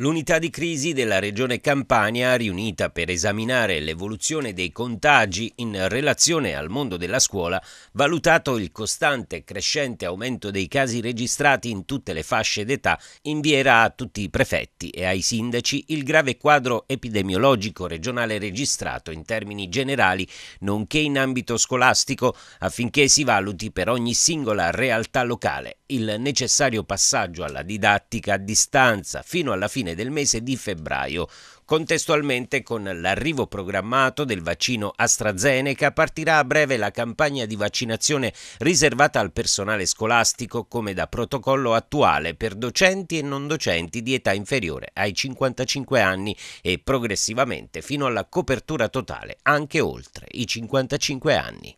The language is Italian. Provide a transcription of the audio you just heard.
L'unità di crisi della regione Campania, riunita per esaminare l'evoluzione dei contagi in relazione al mondo della scuola, valutato il costante e crescente aumento dei casi registrati in tutte le fasce d'età, invierà a tutti i prefetti e ai sindaci il grave quadro epidemiologico regionale registrato in termini generali, nonché in ambito scolastico, affinché si valuti per ogni singola realtà locale il necessario passaggio alla didattica a distanza fino alla fine del mese di febbraio, Contestualmente con l'arrivo programmato del vaccino AstraZeneca partirà a breve la campagna di vaccinazione riservata al personale scolastico come da protocollo attuale per docenti e non docenti di età inferiore ai 55 anni e progressivamente fino alla copertura totale anche oltre i 55 anni.